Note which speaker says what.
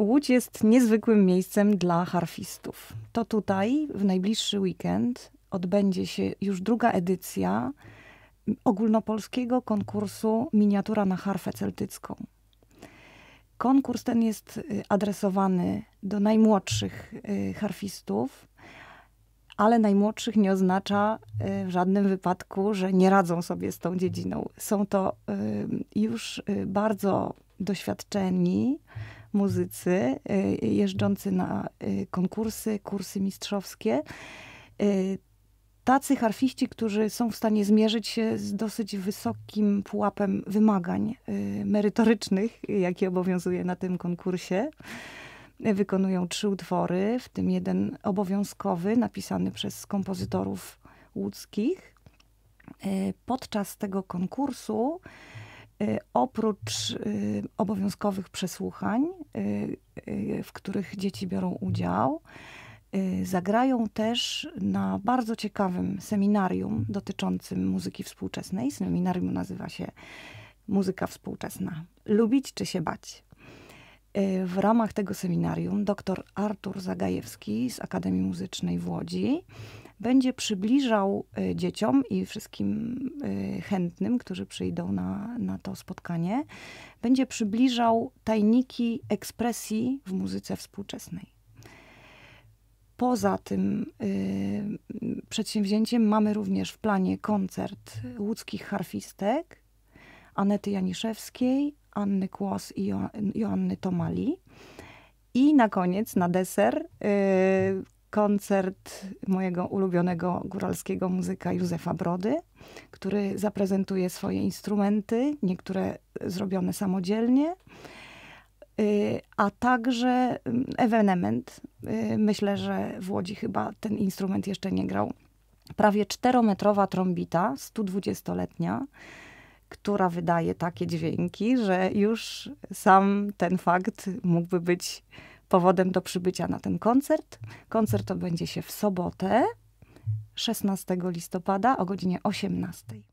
Speaker 1: Łódź jest niezwykłym miejscem dla harfistów. To tutaj w najbliższy weekend odbędzie się już druga edycja ogólnopolskiego konkursu Miniatura na harfę celtycką. Konkurs ten jest y, adresowany do najmłodszych y, harfistów, ale najmłodszych nie oznacza y, w żadnym wypadku, że nie radzą sobie z tą dziedziną. Są to już bardzo doświadczeni, muzycy y, jeżdżący na y, konkursy, kursy mistrzowskie. Y, tacy harfiści, którzy są w stanie zmierzyć się z dosyć wysokim pułapem wymagań merytorycznych, jakie obowiązuje na tym konkursie. Wykonują trzy utwory, w tym jeden obowiązkowy, napisany przez kompozytorów łódzkich. Podczas tego konkursu Y, oprócz y, obowiązkowych przesłuchań, y, w których dzieci biorą udział, zagrają też na bardzo ciekawym seminarium dotyczącym muzyki współczesnej. Seminarium nazywa się Muzyka Współczesna. Lubić czy się bać? W ramach tego seminarium dr Artur Zagajewski z Akademii Muzycznej w Łodzi będzie przybliżał e, dzieciom i wszystkim e, chętnym, którzy przyjdą na, na to spotkanie, będzie przybliżał tajniki ekspresji w muzyce współczesnej poza tym y, przedsięwzięciem mamy również w planie koncert łódzkich harfistek Anety Janiszewskiej, Anny Kłos i jo Joanny Tomali. I na koniec, na deser, y, koncert mojego ulubionego góralskiego muzyka Józefa Brody, który zaprezentuje swoje instrumenty, niektóre zrobione samodzielnie, y, a także mm, ewenement. Y, myślę, że w Łodzi chyba ten instrument jeszcze nie grał. Prawie czterometrowa trombita 120-letnia, która wydaje takie dźwięki, że już sam ten fakt mógłby być powodem do przybycia na ten koncert. Koncert odbędzie się w sobotę 16 listopada o godzinie 18.